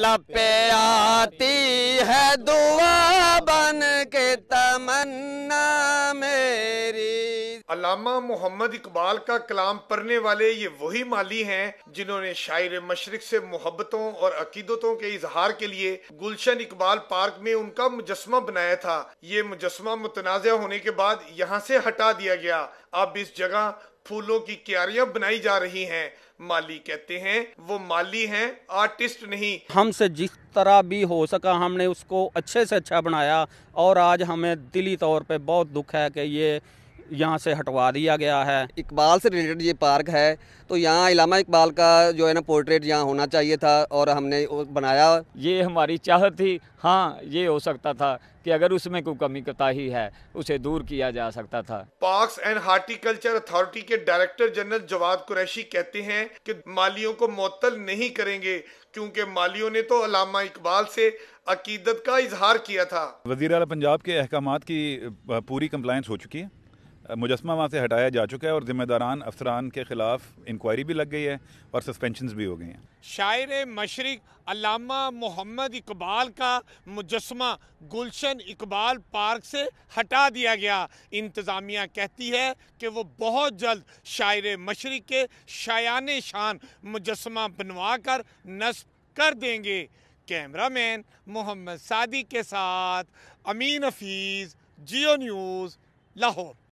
लपे आती है दुआ बन के तमन्ना मेरी अलामा मोहम्मद इकबाल का कलाम पढ़ने वाले ये वही माली हैं जिन्होंने शायर मशरक से मोहब्बतों और अकीदतों के इजहार के लिए गुलशन इकबाल पार्क में उनका मुजस्मा बनाया था ये मुजस्मा मुतनाज़ होने के बाद यहाँ से हटा दिया गया अब इस जगह फूलों की क्यारियां बनाई जा रही हैं माली कहते हैं वो माली हैं आर्टिस्ट नहीं हमसे जिस तरह भी हो सका हमने उसको अच्छे से अच्छा बनाया और आज हमें दिली तौर पे बहुत दुख है कि ये यहाँ से हटवा दिया गया है इकबाल से रिलेटेड ये पार्क है तो यहाँ इलामा इकबाल का जो है ना पोर्ट्रेट यहाँ होना चाहिए था और हमने बनाया ये हमारी चाहत थी हाँ ये हो सकता था कि अगर उसमें कोई कमी ही है उसे दूर किया जा सकता था पार्क्स एंड हार्टिकल्चर अथॉरिटी के डायरेक्टर जनरल जवाद कुरैशी कहते हैं कि मालियों को मअतल नहीं करेंगे क्योंकि मालियों ने तो अलामा इकबाल से अकीदत का इजहार किया था वजीर पंजाब के अहकाम की पूरी कंप्लायंस हो चुकी है मुजस्मा वहाँ से हटाया जा चुका है और ज़िम्मेदारान अफसरान के ख़िलाफ़ इंक्वायरी भी लग गई है और सस्पेंशन भी हो गए हैं शायर मशरक अलामा मोहम्मद इकबाल का मुजस्मा गुलशन इकबाल पार्क से हटा दिया गया इंतज़ामिया कहती है कि वो बहुत जल्द शायर मशरक के शायान शान मुजस्मा बनवा कर नस्ब कर देंगे कैमरामैन मोहम्मद सादी के साथ अमीन हफीज़ जियो न्यूज़ लाहौर